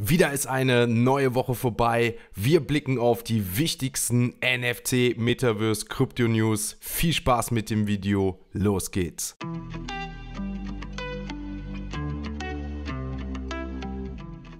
Wieder ist eine neue Woche vorbei. Wir blicken auf die wichtigsten NFT, Metaverse, Krypto News. Viel Spaß mit dem Video. Los geht's.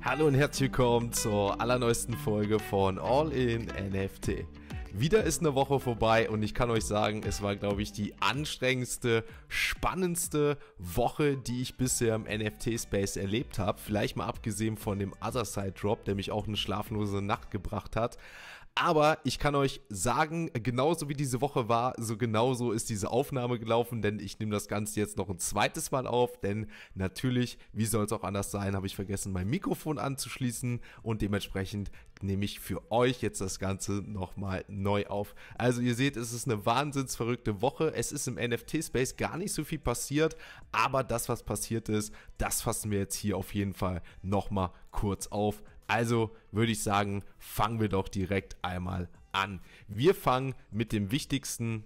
Hallo und herzlich willkommen zur allerneuesten Folge von All in NFT. Wieder ist eine Woche vorbei und ich kann euch sagen, es war, glaube ich, die anstrengendste, spannendste Woche, die ich bisher im NFT-Space erlebt habe. Vielleicht mal abgesehen von dem Other Side Drop, der mich auch eine schlaflose Nacht gebracht hat. Aber ich kann euch sagen, genauso wie diese Woche war, so genauso ist diese Aufnahme gelaufen, denn ich nehme das Ganze jetzt noch ein zweites Mal auf, denn natürlich, wie soll es auch anders sein, habe ich vergessen, mein Mikrofon anzuschließen und dementsprechend nehme ich für euch jetzt das Ganze nochmal neu auf. Also ihr seht, es ist eine wahnsinnsverrückte Woche. Es ist im NFT-Space gar nicht so viel passiert, aber das, was passiert ist, das fassen wir jetzt hier auf jeden Fall nochmal kurz auf. Also würde ich sagen, fangen wir doch direkt einmal an. Wir fangen mit dem wichtigsten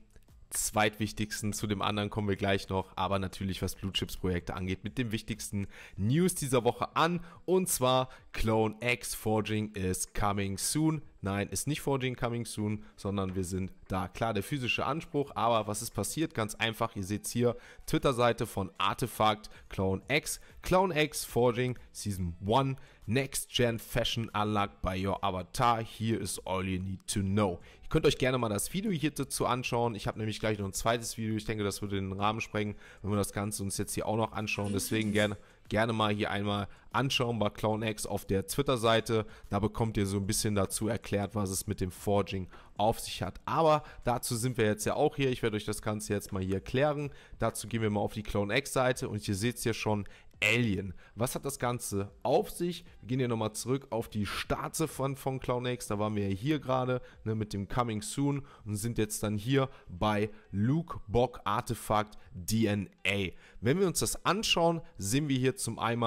zweitwichtigsten, zu dem anderen kommen wir gleich noch, aber natürlich was Blue Chips Projekte angeht, mit dem wichtigsten News dieser Woche an. Und zwar Clone X Forging is coming soon. Nein, ist nicht Forging coming soon, sondern wir sind da. Klar, der physische Anspruch, aber was ist passiert? Ganz einfach, ihr seht hier, Twitter-Seite von Artefakt Clone X. Clone X Forging Season 1 Next Gen Fashion Unlocked by Your Avatar. Here is all you need to know. Ihr könnt euch gerne mal das Video hier dazu anschauen. Ich habe nämlich gleich noch ein zweites Video. Ich denke, das würde den Rahmen sprengen, wenn wir das Ganze uns jetzt hier auch noch anschauen. Deswegen gerne gerne mal hier einmal anschauen bei CloneX auf der Twitter-Seite. Da bekommt ihr so ein bisschen dazu erklärt, was es mit dem Forging auf sich hat. Aber dazu sind wir jetzt ja auch hier. Ich werde euch das Ganze jetzt mal hier erklären. Dazu gehen wir mal auf die CloneX-Seite und ihr seht es hier schon, Alien. Was hat das Ganze auf sich? Wir gehen hier nochmal zurück auf die Starze von, von Clownex. Da waren wir ja hier gerade ne, mit dem Coming Soon und sind jetzt dann hier bei Luke Bock Artefakt DNA. Wenn wir uns das anschauen, sehen wir hier zum einen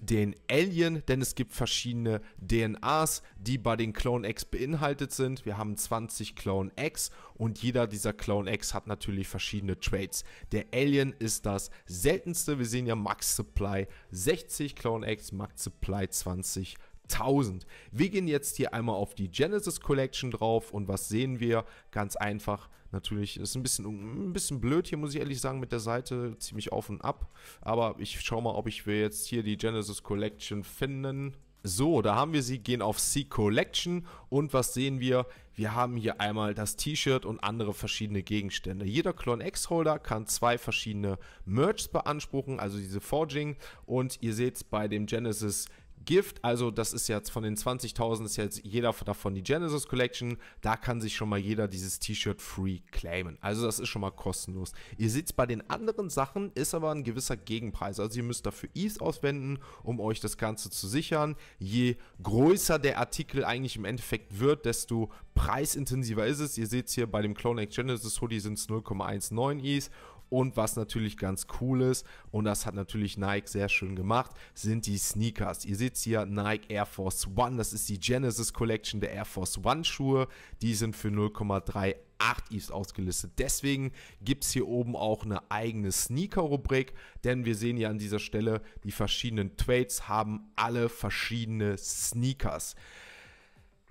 den Alien, denn es gibt verschiedene DNAs, die bei den Clone X beinhaltet sind. Wir haben 20 Clone X und jeder dieser Clone X hat natürlich verschiedene Traits. Der Alien ist das seltenste. Wir sehen ja Max Supply 60 Clone X, Max Supply 20 1000. Wir gehen jetzt hier einmal auf die Genesis Collection drauf und was sehen wir? Ganz einfach, Natürlich ist ein bisschen, ein bisschen blöd hier, muss ich ehrlich sagen, mit der Seite. Ziemlich auf und ab. Aber ich schaue mal, ob ich wir jetzt hier die Genesis Collection finden. So, da haben wir sie, gehen auf Sea Collection und was sehen wir? Wir haben hier einmal das T-Shirt und andere verschiedene Gegenstände. Jeder Clone X-Holder kann zwei verschiedene Merchs beanspruchen, also diese Forging. Und ihr seht bei dem Genesis Gift, also das ist jetzt von den 20.000 ist jetzt jeder davon die Genesis Collection. Da kann sich schon mal jeder dieses T-Shirt free claimen. Also das ist schon mal kostenlos. Ihr seht es bei den anderen Sachen, ist aber ein gewisser Gegenpreis. Also ihr müsst dafür Ease auswenden, um euch das Ganze zu sichern. Je größer der Artikel eigentlich im Endeffekt wird, desto preisintensiver ist es. Ihr seht es hier bei dem Clone Genesis Hoodie sind es 0,19 Ease und was natürlich ganz cool ist, und das hat natürlich Nike sehr schön gemacht, sind die Sneakers. Ihr seht hier Nike Air Force One, das ist die Genesis Collection der Air Force One Schuhe. Die sind für 0,3 8 Eves ausgelistet. Deswegen gibt es hier oben auch eine eigene Sneaker-Rubrik, denn wir sehen hier an dieser Stelle, die verschiedenen Trades haben alle verschiedene Sneakers.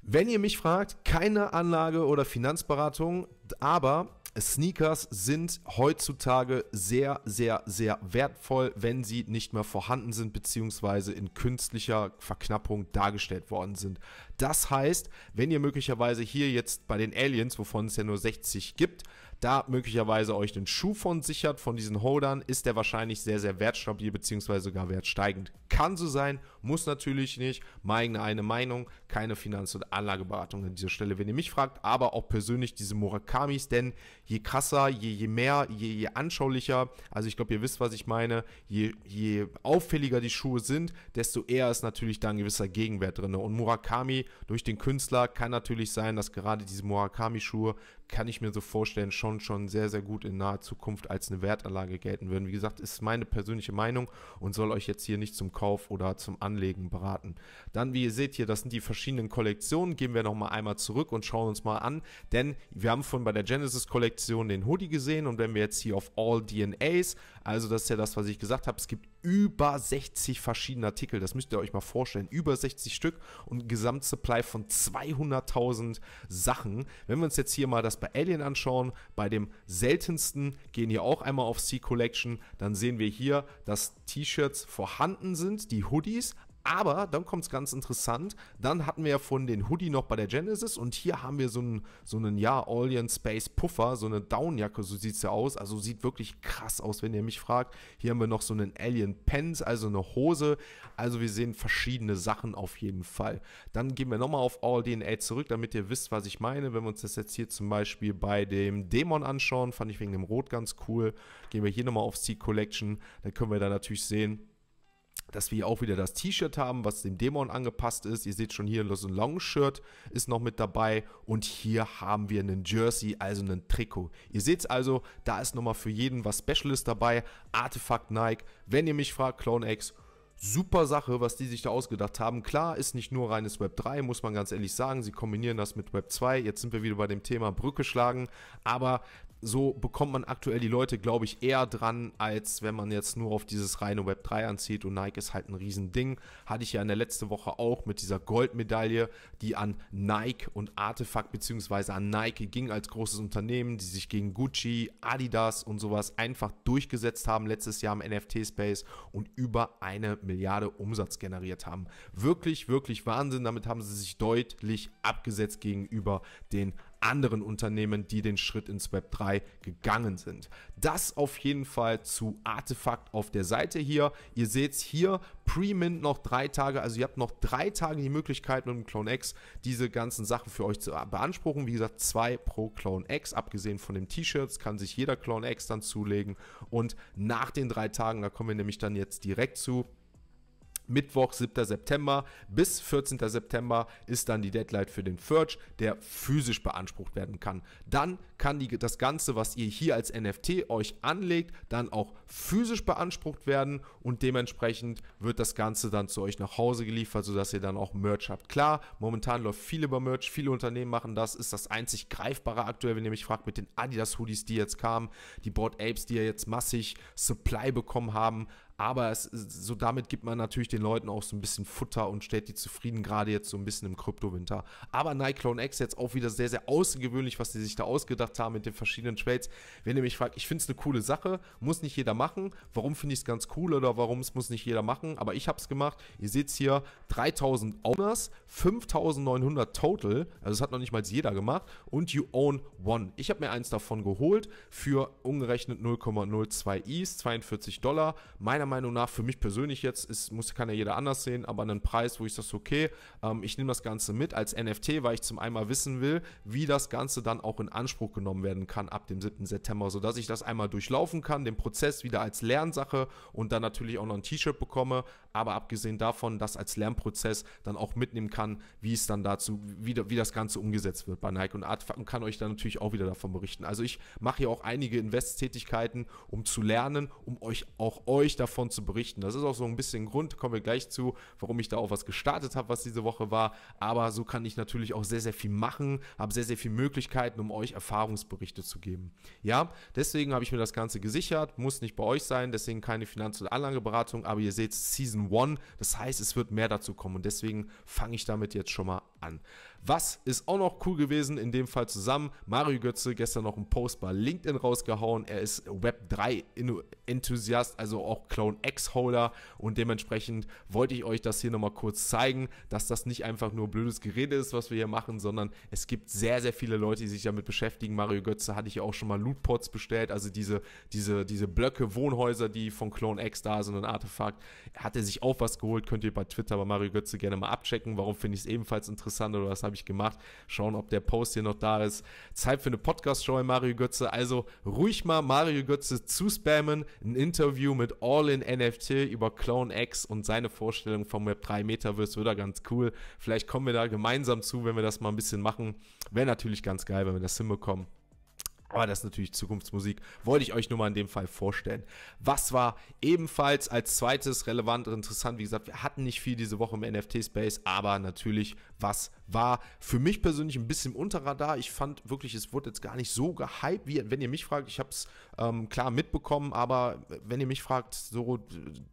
Wenn ihr mich fragt, keine Anlage oder Finanzberatung, aber Sneakers sind heutzutage sehr, sehr, sehr wertvoll, wenn sie nicht mehr vorhanden sind, beziehungsweise in künstlicher Verknappung dargestellt worden sind. Das heißt, wenn ihr möglicherweise hier jetzt bei den Aliens, wovon es ja nur 60 gibt, da möglicherweise euch den Schuh von sichert, von diesen Holdern, ist der wahrscheinlich sehr, sehr wertstabil beziehungsweise sogar wertsteigend. Kann so sein, muss natürlich nicht. Meine eine Meinung, keine Finanz- und Anlageberatung an dieser Stelle, wenn ihr mich fragt, aber auch persönlich diese Murakamis, denn je krasser, je, je mehr, je, je anschaulicher, also ich glaube, ihr wisst, was ich meine, je, je auffälliger die Schuhe sind, desto eher ist natürlich da ein gewisser Gegenwert drin. Und Murakami durch den Künstler kann natürlich sein, dass gerade diese Murakami-Schuhe kann ich mir so vorstellen, schon, schon sehr, sehr gut in naher Zukunft als eine Wertanlage gelten würden. Wie gesagt, ist meine persönliche Meinung und soll euch jetzt hier nicht zum Kauf oder zum Anlegen beraten. Dann, wie ihr seht hier, das sind die verschiedenen Kollektionen. Gehen wir nochmal einmal zurück und schauen uns mal an, denn wir haben von bei der Genesis-Kollektion den Hoodie gesehen und wenn wir jetzt hier auf All DNAs, also das ist ja das, was ich gesagt habe, es gibt über 60 verschiedene Artikel, das müsst ihr euch mal vorstellen, über 60 Stück und Gesamtsupply von 200.000 Sachen. Wenn wir uns jetzt hier mal das bei Alien anschauen, bei dem seltensten, gehen hier auch einmal auf C Collection, dann sehen wir hier, dass T-Shirts vorhanden sind, die Hoodies, aber dann kommt es ganz interessant. Dann hatten wir ja von den Hoodie noch bei der Genesis und hier haben wir so einen, so einen ja, Alien Space Puffer, so eine Downjacke, so sieht es ja aus. Also sieht wirklich krass aus, wenn ihr mich fragt. Hier haben wir noch so einen Alien Pants, also eine Hose. Also wir sehen verschiedene Sachen auf jeden Fall. Dann gehen wir nochmal auf All DNA zurück, damit ihr wisst, was ich meine. Wenn wir uns das jetzt hier zum Beispiel bei dem Dämon anschauen, fand ich wegen dem Rot ganz cool. Gehen wir hier nochmal auf Sea Collection, dann können wir da natürlich sehen, dass wir auch wieder das T-Shirt haben, was dem Dämon angepasst ist. Ihr seht schon hier, das Long-Shirt ist noch mit dabei. Und hier haben wir einen Jersey, also einen Trikot. Ihr seht es also, da ist nochmal für jeden was Specialist dabei. Artefakt Nike. Wenn ihr mich fragt, Clone X, super Sache, was die sich da ausgedacht haben. Klar, ist nicht nur reines Web 3, muss man ganz ehrlich sagen. Sie kombinieren das mit Web 2. Jetzt sind wir wieder bei dem Thema Brücke schlagen. Aber so bekommt man aktuell die Leute, glaube ich, eher dran, als wenn man jetzt nur auf dieses reine Web 3 anzieht. Und Nike ist halt ein Riesending. Hatte ich ja in der letzten Woche auch mit dieser Goldmedaille, die an Nike und Artefakt bzw. an Nike ging als großes Unternehmen, die sich gegen Gucci, Adidas und sowas einfach durchgesetzt haben letztes Jahr im NFT-Space und über eine Milliarde Umsatz generiert haben. Wirklich, wirklich Wahnsinn. Damit haben sie sich deutlich abgesetzt gegenüber den anderen Unternehmen, die den Schritt ins Web 3 gegangen sind. Das auf jeden Fall zu Artefakt auf der Seite hier. Ihr seht es hier, Pre-Mint noch drei Tage, also ihr habt noch drei Tage die Möglichkeit mit dem Clone X diese ganzen Sachen für euch zu beanspruchen. Wie gesagt, zwei pro Clone X, abgesehen von den T-Shirts kann sich jeder Clone X dann zulegen und nach den drei Tagen, da kommen wir nämlich dann jetzt direkt zu, Mittwoch, 7. September bis 14. September ist dann die Deadline für den Purge, der physisch beansprucht werden kann. Dann kann die, das Ganze, was ihr hier als NFT euch anlegt, dann auch physisch beansprucht werden und dementsprechend wird das Ganze dann zu euch nach Hause geliefert, sodass ihr dann auch Merch habt. Klar, momentan läuft viel über Merch, viele Unternehmen machen das, ist das einzig greifbare aktuell, wenn ihr mich fragt, mit den Adidas-Hoodies, die jetzt kamen, die Board Apes, die ja jetzt massig Supply bekommen haben, aber es, so damit gibt man natürlich den Leuten auch so ein bisschen Futter und stellt die zufrieden, gerade jetzt so ein bisschen im Kryptowinter. Aber Nike X jetzt auch wieder sehr, sehr außergewöhnlich, was die sich da ausgedacht haben mit den verschiedenen Trades. Wenn ihr mich fragt, ich finde es eine coole Sache, muss nicht jeder machen. Warum finde ich es ganz cool oder warum es muss nicht jeder machen? Aber ich habe es gemacht. Ihr seht es hier 3000 Owners, 5900 Total. Also es hat noch nicht mal jeder gemacht. Und You Own One. Ich habe mir eins davon geholt für umgerechnet 0,02 Is, 42 Dollar. Meiner Meinung nach, für mich persönlich jetzt, ist, muss, kann ja jeder anders sehen, aber einen Preis, wo ich sage, okay, ähm, ich nehme das Ganze mit als NFT, weil ich zum einmal wissen will, wie das Ganze dann auch in Anspruch genommen werden kann ab dem 7. September, sodass ich das einmal durchlaufen kann, den Prozess wieder als Lernsache und dann natürlich auch noch ein T-Shirt bekomme, aber abgesehen davon, das als Lernprozess dann auch mitnehmen kann, wie es dann dazu, wie, wie das Ganze umgesetzt wird bei Nike und Artefakt und kann euch dann natürlich auch wieder davon berichten. Also ich mache hier auch einige Invest-Tätigkeiten, um zu lernen, um euch auch euch davon zu berichten. Das ist auch so ein bisschen Grund, kommen wir gleich zu, warum ich da auch was gestartet habe, was diese Woche war. Aber so kann ich natürlich auch sehr, sehr viel machen, habe sehr, sehr viele Möglichkeiten, um euch Erfahrungsberichte zu geben. Ja, deswegen habe ich mir das Ganze gesichert, muss nicht bei euch sein, deswegen keine Finanz- und Anlageberatung, aber ihr seht Season One. Das heißt, es wird mehr dazu kommen und deswegen fange ich damit jetzt schon mal an. Was ist auch noch cool gewesen, in dem Fall zusammen, Mario Götze gestern noch einen Post bei LinkedIn rausgehauen. Er ist Web3-Enthusiast, also auch Clone-X-Holder und dementsprechend wollte ich euch das hier nochmal kurz zeigen, dass das nicht einfach nur blödes Gerede ist, was wir hier machen, sondern es gibt sehr, sehr viele Leute, die sich damit beschäftigen. Mario Götze hatte ich ja auch schon mal Lootpots bestellt, also diese, diese, diese Blöcke, Wohnhäuser, die von Clone-X da sind, ein Artefakt. Hat er sich auch was geholt, könnt ihr bei Twitter bei Mario Götze gerne mal abchecken. Warum finde ich es ebenfalls interessant oder was habe ich ich gemacht. Schauen, ob der Post hier noch da ist. Zeit für eine Podcast-Show Mario Götze. Also ruhig mal Mario Götze zu spammen. Ein Interview mit All in NFT über Clone X und seine Vorstellung vom Web 3 Metaverse wird da ganz cool. Vielleicht kommen wir da gemeinsam zu, wenn wir das mal ein bisschen machen. Wäre natürlich ganz geil, wenn wir das hinbekommen. Aber das ist natürlich Zukunftsmusik. Wollte ich euch nur mal in dem Fall vorstellen. Was war ebenfalls als zweites relevant und interessant? Wie gesagt, wir hatten nicht viel diese Woche im NFT-Space, aber natürlich, was war für mich persönlich ein bisschen unterradar. Ich fand wirklich, es wurde jetzt gar nicht so gehypt, wie wenn ihr mich fragt. Ich habe es ähm, klar mitbekommen, aber wenn ihr mich fragt, so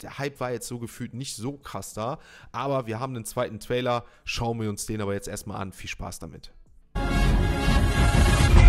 der Hype war jetzt so gefühlt nicht so krass da. Aber wir haben einen zweiten Trailer. Schauen wir uns den aber jetzt erstmal an. Viel Spaß damit.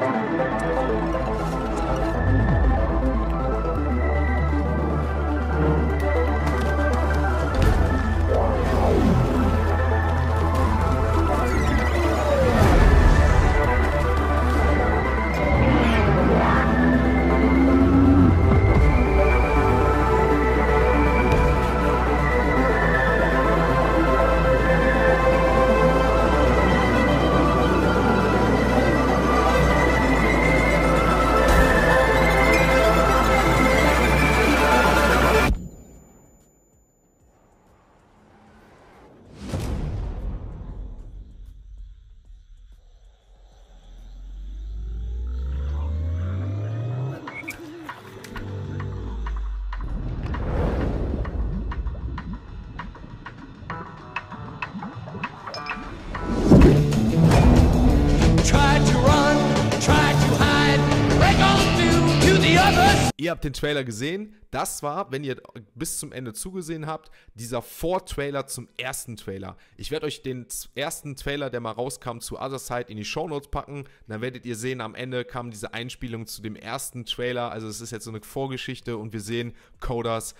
Thank you. Ihr habt den Trailer gesehen. Das war, wenn ihr bis zum Ende zugesehen habt, dieser Vortrailer zum ersten Trailer. Ich werde euch den ersten Trailer, der mal rauskam, zu Other Side in die Show Notes packen. Dann werdet ihr sehen, am Ende kam diese Einspielung zu dem ersten Trailer. Also es ist jetzt so eine Vorgeschichte und wir sehen Codas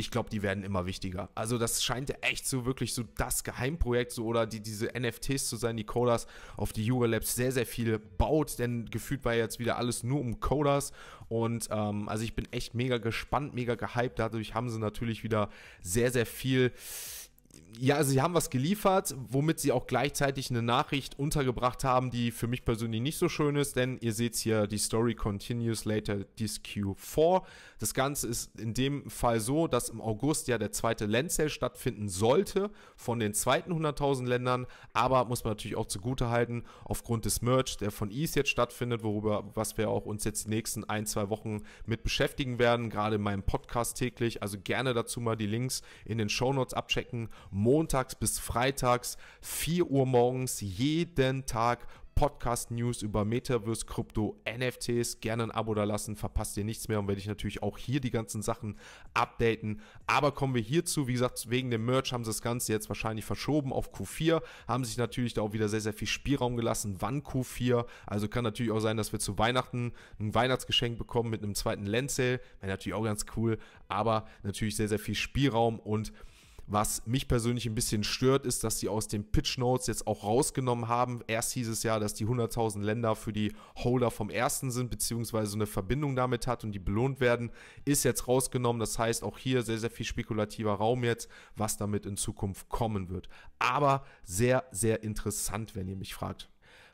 ich glaube, die werden immer wichtiger. Also das scheint echt so wirklich so das Geheimprojekt so oder die, diese NFTs zu sein, die Coders, auf die Yuga Labs sehr, sehr viel baut, denn gefühlt war jetzt wieder alles nur um Coders und ähm, also ich bin echt mega gespannt, mega gehypt, dadurch haben sie natürlich wieder sehr, sehr viel ja, also sie haben was geliefert, womit sie auch gleichzeitig eine Nachricht untergebracht haben, die für mich persönlich nicht so schön ist, denn ihr seht hier, die Story continues later this Q4. Das Ganze ist in dem Fall so, dass im August ja der zweite Land-Sale stattfinden sollte von den zweiten 100.000 Ländern, aber muss man natürlich auch zugute halten, aufgrund des Merch, der von Ease jetzt stattfindet, worüber, was wir auch uns jetzt die nächsten ein, zwei Wochen mit beschäftigen werden, gerade in meinem Podcast täglich, also gerne dazu mal die Links in den Show Notes abchecken montags bis freitags 4 Uhr morgens jeden Tag Podcast-News über Metaverse, Krypto, NFTs. Gerne ein Abo da lassen, verpasst ihr nichts mehr und werde ich natürlich auch hier die ganzen Sachen updaten. Aber kommen wir hierzu, wie gesagt, wegen dem Merch haben sie das Ganze jetzt wahrscheinlich verschoben auf Q4, haben sich natürlich da auch wieder sehr, sehr viel Spielraum gelassen, wann Q4. Also kann natürlich auch sein, dass wir zu Weihnachten ein Weihnachtsgeschenk bekommen mit einem zweiten Lenzel, wäre natürlich auch ganz cool, aber natürlich sehr, sehr viel Spielraum und was mich persönlich ein bisschen stört, ist, dass sie aus den Pitch Notes jetzt auch rausgenommen haben. Erst hieß es ja, dass die 100.000 Länder für die Holder vom ersten sind, beziehungsweise eine Verbindung damit hat und die belohnt werden. Ist jetzt rausgenommen. Das heißt, auch hier sehr, sehr viel spekulativer Raum jetzt, was damit in Zukunft kommen wird. Aber sehr, sehr interessant, wenn ihr mich fragt.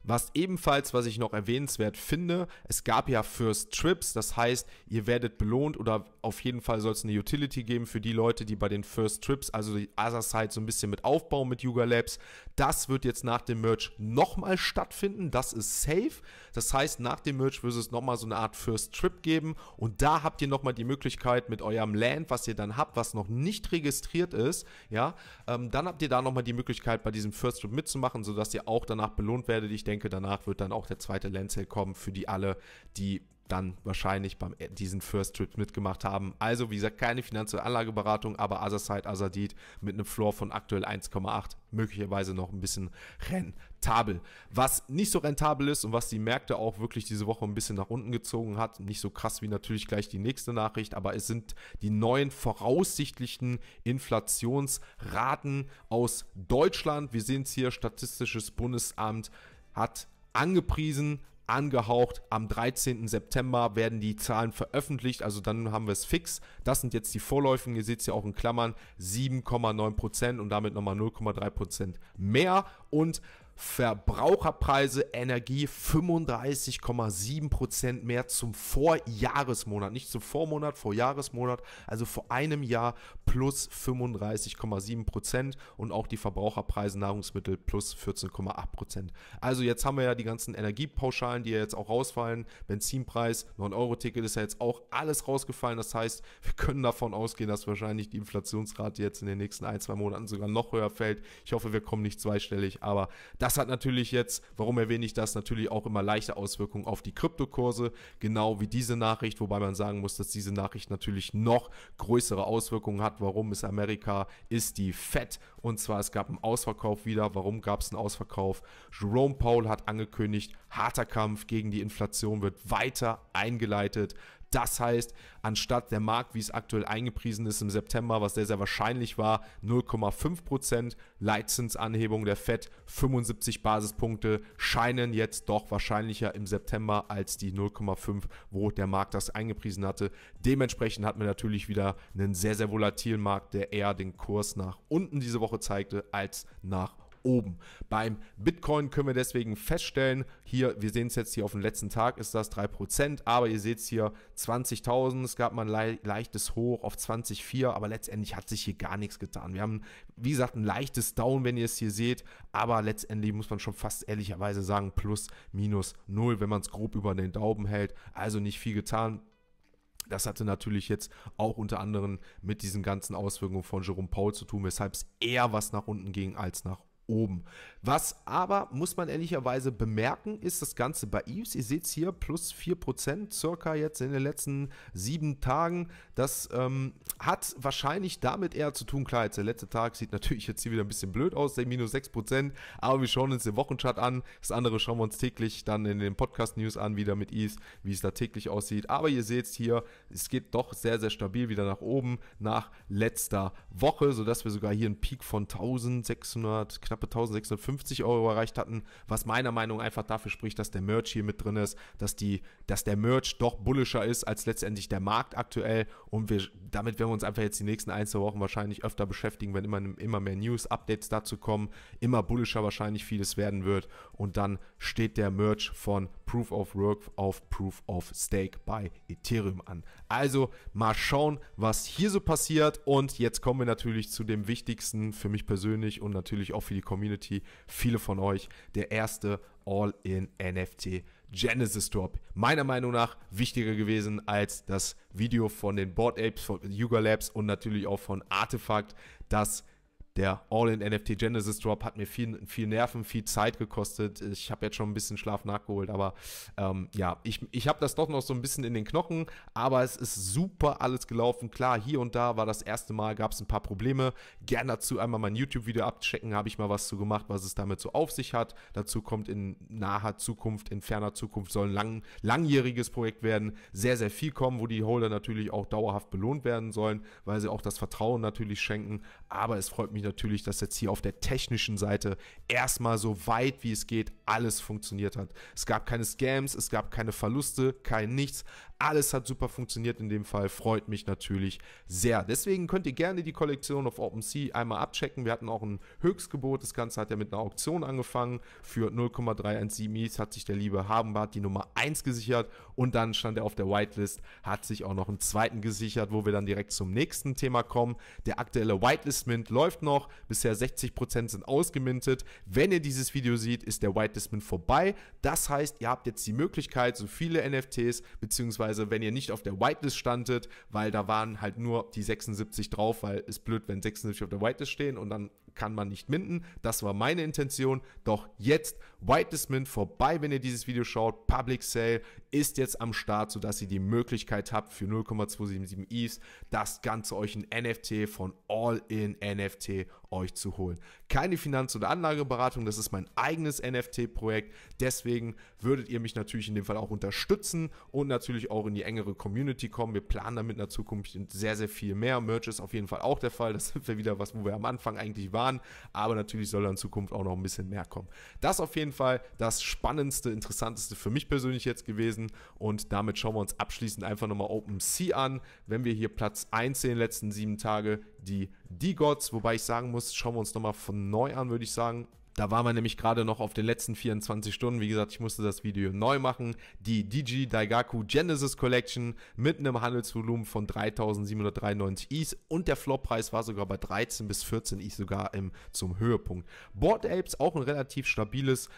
Was ebenfalls, was ich noch erwähnenswert finde, es gab ja First Trips, das heißt, ihr werdet belohnt oder auf jeden Fall soll es eine Utility geben für die Leute, die bei den First Trips, also die Other Side so ein bisschen mit aufbauen mit Yuga Labs. Das wird jetzt nach dem Merch nochmal stattfinden. Das ist safe. Das heißt, nach dem Merch wird es nochmal so eine Art First Trip geben. Und da habt ihr nochmal die Möglichkeit mit eurem Land, was ihr dann habt, was noch nicht registriert ist, ja, ähm, dann habt ihr da nochmal die Möglichkeit, bei diesem First Trip mitzumachen, sodass ihr auch danach belohnt werdet. Ich denke, danach wird dann auch der zweite Land Sale kommen für die alle, die dann wahrscheinlich beim äh, diesen First Trips mitgemacht haben. Also, wie gesagt, keine finanzielle Anlageberatung, aber Other Side Azadid mit einem Floor von aktuell 1,8 möglicherweise noch ein bisschen rentabel. Was nicht so rentabel ist und was die Märkte auch wirklich diese Woche ein bisschen nach unten gezogen hat, nicht so krass wie natürlich gleich die nächste Nachricht, aber es sind die neuen voraussichtlichen Inflationsraten aus Deutschland. Wir sehen es hier, Statistisches Bundesamt hat angepriesen, angehaucht. Am 13. September werden die Zahlen veröffentlicht, also dann haben wir es fix. Das sind jetzt die Vorläufigen. ihr seht es ja auch in Klammern, 7,9% und damit nochmal 0,3% mehr. Und Verbraucherpreise Energie 35,7% mehr zum Vorjahresmonat, nicht zum Vormonat, Vorjahresmonat, also vor einem Jahr plus 35,7% und auch die Verbraucherpreise Nahrungsmittel plus 14,8%. Also jetzt haben wir ja die ganzen Energiepauschalen, die ja jetzt auch rausfallen, Benzinpreis, 9-Euro-Ticket ist ja jetzt auch alles rausgefallen, das heißt, wir können davon ausgehen, dass wahrscheinlich die Inflationsrate jetzt in den nächsten ein, zwei Monaten sogar noch höher fällt. Ich hoffe, wir kommen nicht zweistellig, aber das das hat natürlich jetzt, warum erwähne ich das, natürlich auch immer leichte Auswirkungen auf die Kryptokurse, genau wie diese Nachricht, wobei man sagen muss, dass diese Nachricht natürlich noch größere Auswirkungen hat. Warum ist Amerika, ist die Fed und zwar es gab einen Ausverkauf wieder. Warum gab es einen Ausverkauf? Jerome Powell hat angekündigt, harter Kampf gegen die Inflation wird weiter eingeleitet. Das heißt, anstatt der Markt, wie es aktuell eingepriesen ist im September, was sehr, sehr wahrscheinlich war, 0,5% Leitzinsanhebung der FED, 75 Basispunkte scheinen jetzt doch wahrscheinlicher im September als die 0,5, wo der Markt das eingepriesen hatte. Dementsprechend hat man natürlich wieder einen sehr, sehr volatilen Markt, der eher den Kurs nach unten diese Woche zeigte als nach oben oben. Beim Bitcoin können wir deswegen feststellen, hier, wir sehen es jetzt hier auf dem letzten Tag, ist das 3%, aber ihr seht es hier 20.000, es gab mal ein leichtes Hoch auf 20,4, aber letztendlich hat sich hier gar nichts getan. Wir haben, wie gesagt, ein leichtes Down, wenn ihr es hier seht, aber letztendlich muss man schon fast ehrlicherweise sagen, plus, minus, null, wenn man es grob über den Daumen hält, also nicht viel getan. Das hatte natürlich jetzt auch unter anderem mit diesen ganzen Auswirkungen von Jerome Paul zu tun, weshalb es eher was nach unten ging als nach oben. Was aber, muss man ehrlicherweise bemerken, ist das Ganze bei Eves. Ihr seht es hier, plus 4% circa jetzt in den letzten sieben Tagen. Das ähm, hat wahrscheinlich damit eher zu tun. Klar, jetzt der letzte Tag sieht natürlich jetzt hier wieder ein bisschen blöd aus, der minus 6%. Aber wir schauen uns den Wochenchart an. Das andere schauen wir uns täglich dann in den Podcast-News an, wieder mit Eves, wie es da täglich aussieht. Aber ihr seht es hier, es geht doch sehr, sehr stabil wieder nach oben nach letzter Woche, sodass wir sogar hier einen Peak von 1600, knapp knappe 1650 Euro erreicht hatten, was meiner Meinung nach einfach dafür spricht, dass der Merch hier mit drin ist, dass, die, dass der Merch doch bullischer ist als letztendlich der Markt aktuell und wir, damit werden wir uns einfach jetzt die nächsten ein, zwei Wochen wahrscheinlich öfter beschäftigen, wenn immer, immer mehr News, Updates dazu kommen, immer bullischer wahrscheinlich vieles werden wird und dann steht der Merch von Proof of Work auf Proof of Stake bei Ethereum an. Also mal schauen, was hier so passiert. Und jetzt kommen wir natürlich zu dem wichtigsten für mich persönlich und natürlich auch für die Community, viele von euch, der erste All-in NFT Genesis Drop. Meiner Meinung nach wichtiger gewesen als das Video von den Board Apes, von Yuga Labs und natürlich auch von Artifact, das der All-in-NFT Genesis Drop hat mir viel, viel Nerven, viel Zeit gekostet. Ich habe jetzt schon ein bisschen Schlaf nachgeholt, aber ähm, ja, ich, ich habe das doch noch so ein bisschen in den Knochen, aber es ist super alles gelaufen. Klar, hier und da war das erste Mal, gab es ein paar Probleme. Gerne dazu einmal mein YouTube-Video abchecken, habe ich mal was zu gemacht, was es damit so auf sich hat. Dazu kommt in naher Zukunft, in ferner Zukunft soll ein lang, langjähriges Projekt werden, sehr, sehr viel kommen, wo die Holder natürlich auch dauerhaft belohnt werden sollen, weil sie auch das Vertrauen natürlich schenken. Aber es freut mich natürlich, dass jetzt hier auf der technischen Seite erstmal so weit wie es geht alles funktioniert hat. Es gab keine Scams, es gab keine Verluste, kein nichts. Alles hat super funktioniert in dem Fall, freut mich natürlich sehr. Deswegen könnt ihr gerne die Kollektion auf OpenSea einmal abchecken. Wir hatten auch ein Höchstgebot, das Ganze hat ja mit einer Auktion angefangen. Für 0,317 Mies hat sich der liebe Habenbart die Nummer 1 gesichert und dann stand er auf der Whitelist, hat sich auch noch einen zweiten gesichert, wo wir dann direkt zum nächsten Thema kommen. Der aktuelle Whitelist-Mint läuft noch, bisher 60% sind ausgemintet. Wenn ihr dieses Video seht, ist der Whitelist-Mint vorbei. Das heißt, ihr habt jetzt die Möglichkeit, so viele NFTs bzw beziehungsweise wenn ihr nicht auf der Whitelist standet, weil da waren halt nur die 76 drauf, weil es blöd, wenn 76 auf der Whitelist stehen und dann kann man nicht minden. Das war meine Intention. Doch jetzt Whitelist Mint vorbei, wenn ihr dieses Video schaut. Public Sale ist jetzt am Start, sodass ihr die Möglichkeit habt, für 0,277 ETH das Ganze euch ein NFT von All-in NFT euch zu holen. Keine Finanz- oder Anlageberatung, das ist mein eigenes NFT-Projekt. Deswegen würdet ihr mich natürlich in dem Fall auch unterstützen und natürlich auch in die engere Community kommen. Wir planen damit in der Zukunft sehr, sehr viel mehr. Merch ist auf jeden Fall auch der Fall. Das sind wir wieder was, wo wir am Anfang eigentlich waren getan, aber natürlich soll da in Zukunft auch noch ein bisschen mehr kommen. Das auf jeden Fall das Spannendste, Interessanteste für mich persönlich jetzt gewesen und damit schauen wir uns abschließend einfach nochmal OpenSea an. Wenn wir hier Platz 1 sehen, letzten sieben Tage, die D-Gods, wobei ich sagen muss, schauen wir uns nochmal von neu an, würde ich sagen. Da waren wir nämlich gerade noch auf den letzten 24 Stunden. Wie gesagt, ich musste das Video neu machen. Die DJ Daigaku Genesis Collection mit einem Handelsvolumen von 3793 Is und der Floppreis war sogar bei 13 bis 14 Is sogar im, zum Höhepunkt. Board Apes auch ein relativ stabiles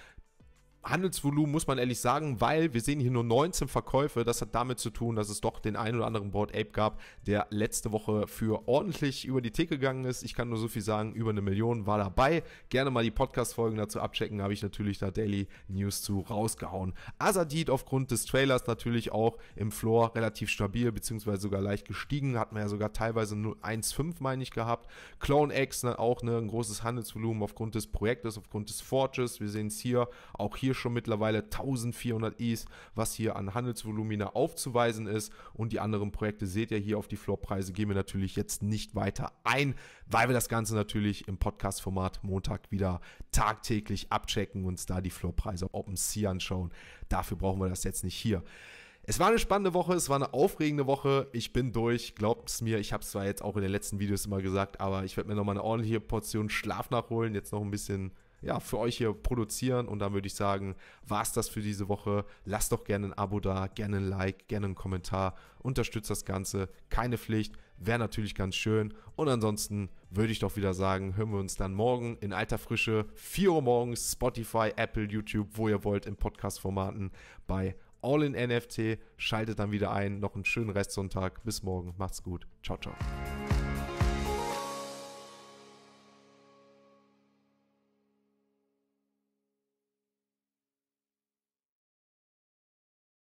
Handelsvolumen muss man ehrlich sagen, weil wir sehen hier nur 19 Verkäufe. Das hat damit zu tun, dass es doch den einen oder anderen Board Ape gab, der letzte Woche für ordentlich über die Theke gegangen ist. Ich kann nur so viel sagen, über eine Million war dabei. Gerne mal die Podcast-Folgen dazu abchecken, habe ich natürlich da Daily News zu rausgehauen. Azadid aufgrund des Trailers natürlich auch im Floor relativ stabil, beziehungsweise sogar leicht gestiegen. Hat man ja sogar teilweise 1,5 meine ich gehabt. Clone X ne, auch ne, ein großes Handelsvolumen aufgrund des Projektes, aufgrund des Forges. Wir sehen es hier, auch hier schon mittlerweile 1400 Is, was hier an Handelsvolumina aufzuweisen ist. Und die anderen Projekte seht ihr hier auf die Floorpreise, gehen wir natürlich jetzt nicht weiter ein, weil wir das Ganze natürlich im Podcast-Format Montag wieder tagtäglich abchecken und uns da die Floorpreise OpenSea anschauen. Dafür brauchen wir das jetzt nicht hier. Es war eine spannende Woche, es war eine aufregende Woche. Ich bin durch, glaubt es mir. Ich habe es zwar jetzt auch in den letzten Videos immer gesagt, aber ich werde mir nochmal eine ordentliche Portion Schlaf nachholen. Jetzt noch ein bisschen ja, für euch hier produzieren. Und dann würde ich sagen, war es das für diese Woche. Lasst doch gerne ein Abo da, gerne ein Like, gerne einen Kommentar. Unterstützt das Ganze. Keine Pflicht. Wäre natürlich ganz schön. Und ansonsten würde ich doch wieder sagen, hören wir uns dann morgen in alter Frische. 4 Uhr morgens, Spotify, Apple, YouTube, wo ihr wollt, in Podcast-Formaten bei All in NFT. Schaltet dann wieder ein. Noch einen schönen Restsonntag. Bis morgen. Macht's gut. Ciao, ciao.